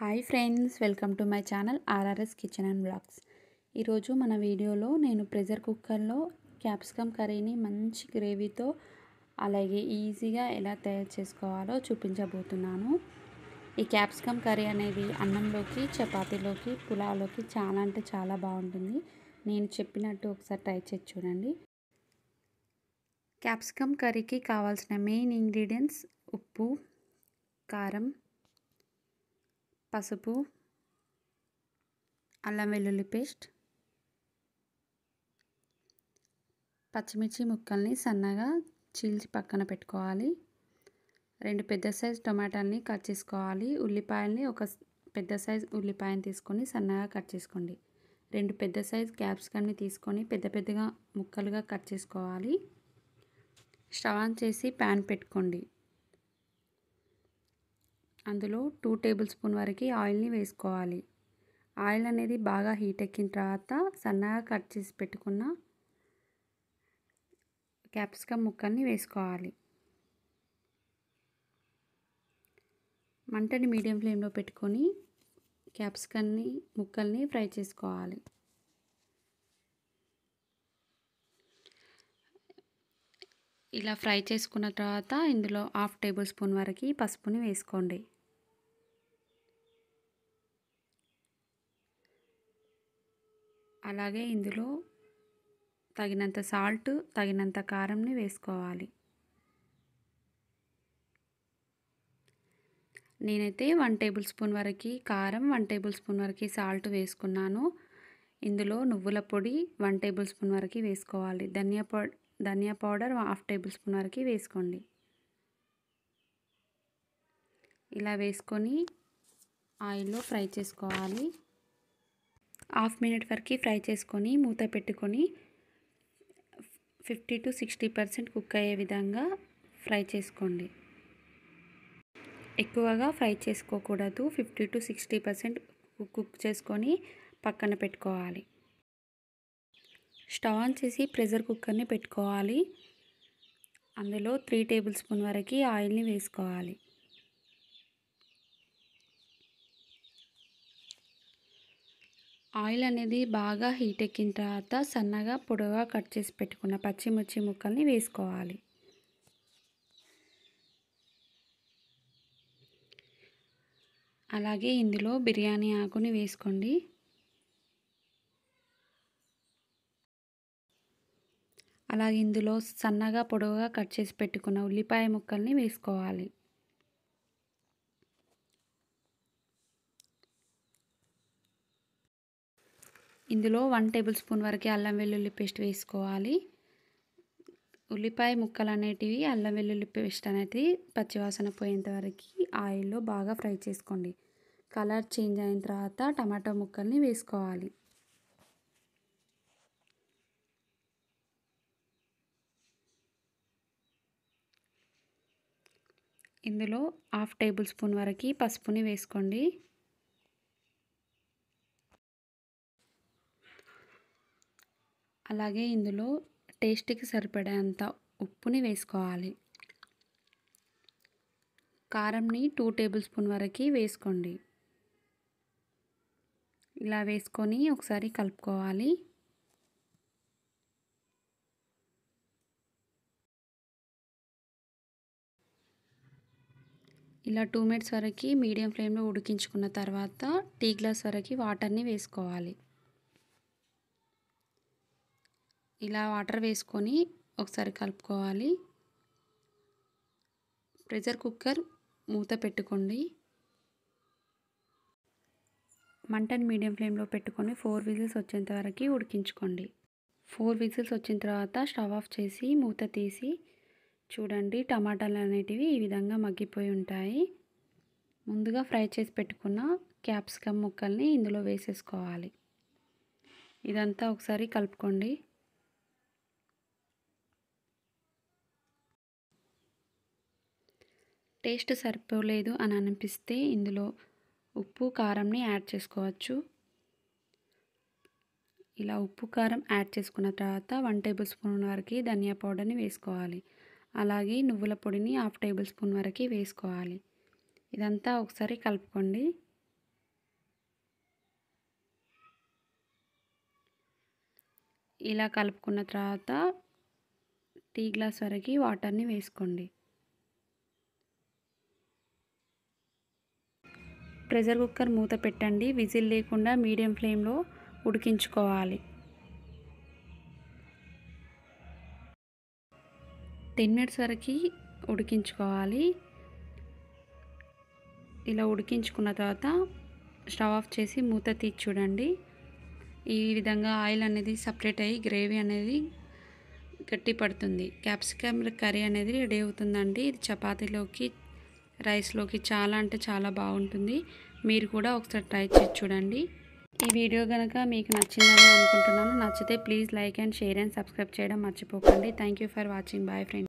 hi friends welcome to my channel RRS kitchen and blogs ఈరోజు మన వీడియోలో నేను ప్రెజర్ కుక్కర్లో క్యాప్సికమ్ కర్రీని మంచి గ్రేవీతో అలాగే ఈజీగా ఎలా తయారు చేసుకోవాలో చూపించబోతున్నాను ఈ క్యాప్సికమ్ కర్రీ అనేది అన్నంలోకి చపాతీలోకి పులావులోకి చాలా అంటే చాలా బాగుంటుంది నేను చెప్పినట్టు ఒకసారి ట్రై చేసి చూడండి క్యాప్సికమ్ కర్రీకి కావాల్సిన మెయిన్ ఇంగ్రీడియంట్స్ ఉప్పు కారం పసుపు అల్లం వెల్లుల్లి పేస్ట్ పచ్చిమిర్చి ముక్కల్ని సన్నగా చీల్చి పక్కన పెట్టుకోవాలి రెండు పెద్ద సైజు టొమాటాలని కట్ చేసుకోవాలి ఉల్లిపాయల్ని ఒక పెద్ద సైజు ఉల్లిపాయని తీసుకొని సన్నగా కట్ చేసుకోండి రెండు పెద్ద సైజు క్యాప్సికమ్ని తీసుకొని పెద్ద పెద్దగా ముక్కలుగా కట్ చేసుకోవాలి స్టవ్ ఆన్ చేసి ప్యాన్ పెట్టుకోండి అందులో టూ టేబుల్ స్పూన్ వరకు ఆయిల్ని వేసుకోవాలి ఆయిల్ అనేది బాగా హీట్ ఎక్కిన తర్వాత సన్నగా కట్ చేసి పెట్టుకున్న క్యాప్సికమ్ ముక్కల్ని వేసుకోవాలి మంటని మీడియం ఫ్లేమ్లో పెట్టుకొని క్యాప్సికమ్ని ముక్కల్ని ఫ్రై చేసుకోవాలి ఇలా ఫ్రై చేసుకున్న తర్వాత ఇందులో హాఫ్ టేబుల్ స్పూన్ వరకు పసుపుని వేసుకోండి అలాగే ఇందులో తగినంత సాల్ట్ తగినంత కారంని వేసుకోవాలి నేనైతే వన్ టేబుల్ స్పూన్ వరకు కారం వన్ టేబుల్ స్పూన్ వరకు సాల్ట్ వేసుకున్నాను ఇందులో నువ్వుల పొడి వన్ టేబుల్ స్పూన్ వరకు వేసుకోవాలి ధనియా పౌ ధనియా పౌడర్ హాఫ్ టేబుల్ స్పూన్ వరకు వేసుకోండి ఇలా వేసుకొని ఆయిల్లో ఫ్రై చేసుకోవాలి హాఫ్ మినిట్ వరకు ఫ్రై చేసుకొని మూత పెట్టుకొని fifty to sixty percent cook అయ్యే విధంగా ఫ్రై చేసుకోండి ఎక్కువగా ఫ్రై చేసుకోకూడదు fifty to sixty percent cook చేసుకొని పక్కన పెట్టుకోవాలి స్టవ్ ఆన్ చేసి ప్రెషర్ కుక్కర్ని పెట్టుకోవాలి అందులో త్రీ టేబుల్ స్పూన్ వరకు ఆయిల్ని వేసుకోవాలి ఆయిల్ అనేది బాగా హీట్ ఎక్కిన తర్వాత సన్నగా పొడవుగా కట్ చేసి పెట్టుకున్న పచ్చిమిర్చి ముక్కల్ని వేసుకోవాలి అలాగే ఇందులో బిర్యానీ ఆకుని వేసుకోండి అలాగే ఇందులో సన్నగా పొడవుగా కట్ చేసి పెట్టుకున్న ఉల్లిపాయ ముక్కల్ని వేసుకోవాలి ఇందులో వన్ టేబుల్ స్పూన్ వరకే అల్లం వెల్లుల్లి పేస్ట్ వేసుకోవాలి ఉల్లిపాయ ముక్కలు అనేటివి అల్లం వెల్లుల్లి పేస్ట్ అనేది పచ్చివాసన పోయేంత వరకు ఆయిల్లో బాగా ఫ్రై చేసుకోండి కలర్ చేంజ్ అయిన తర్వాత టమాటో ముక్కల్ని వేసుకోవాలి ఇందులో హాఫ్ టేబుల్ స్పూన్ వరకు పసుపుని వేసుకోండి అలాగే ఇందులో టేస్ట్కి సరిపడేంత ఉప్పుని వేసుకోవాలి కారంని టూ టేబుల్ స్పూన్ వరకు వేసుకోండి ఇలా వేసుకొని ఒకసారి కలుపుకోవాలి ఇలా టూ మినిట్స్ వరకు మీడియం ఫ్లేమ్లో ఉడికించుకున్న తర్వాత టీ గ్లాస్ వరకు వాటర్ని వేసుకోవాలి ఇలా వాటర్ వేసుకొని ఒకసారి కలుపుకోవాలి ప్రెషర్ కుక్కర్ మూత పెట్టుకోండి మంటను మీడియం ఫ్లేమ్లో పెట్టుకొని ఫోర్ విజిల్స్ వచ్చేంత వరకు ఉడికించుకోండి ఫోర్ విజిల్స్ వచ్చిన తర్వాత స్టవ్ ఆఫ్ చేసి మూత తీసి చూడండి టమాటాలు అనేటివి ఈ విధంగా మగ్గిపోయి ఉంటాయి ముందుగా ఫ్రై చేసి పెట్టుకున్న క్యాప్సికమ్ ముక్కల్ని ఇందులో వేసేసుకోవాలి ఇదంతా ఒకసారి కలుపుకోండి టేస్ట్ సరిపోలేదు అని అనిపిస్తే ఇందులో ఉప్పు కారంని యాడ్ చేసుకోవచ్చు ఇలా ఉప్పు కారం యాడ్ చేసుకున్న తర్వాత వన్ టేబుల్ స్పూన్ వరకు ధనియా పౌడర్ని వేసుకోవాలి అలాగే నువ్వుల పొడిని హాఫ్ టేబుల్ స్పూన్ వరకు వేసుకోవాలి ఇదంతా ఒకసారి కలుపుకోండి ఇలా కలుపుకున్న తర్వాత టీ గ్లాస్ వరకు వాటర్ని వేసుకోండి ప్రెషర్ కుక్కర్ మూత పెట్టండి విజిల్ లేకుండా మీడియం ఫ్లేమ్లో ఉడికించుకోవాలి టెన్ మినిట్స్ వరకు ఉడికించుకోవాలి ఇలా ఉడికించుకున్న తర్వాత స్టవ్ ఆఫ్ చేసి మూత తీసి చూడండి ఈ విధంగా ఆయిల్ అనేది సపరేట్ అయ్యి గ్రేవీ అనేది గట్టి పడుతుంది క్యాప్సికమ్ కర్రీ అనేది రెడీ అవుతుందండి ఇది చపాతీలోకి రైస్లోకి చాలా అంటే చాలా బాగుంటుంది మీరు కూడా ఒకసారి ట్రై చేసి చూడండి ఈ వీడియో కనుక మీకు నచ్చిందని అనుకుంటున్నాను నచ్చితే please like and share and subscribe చేయడం మర్చిపోకండి thank for watching bye friends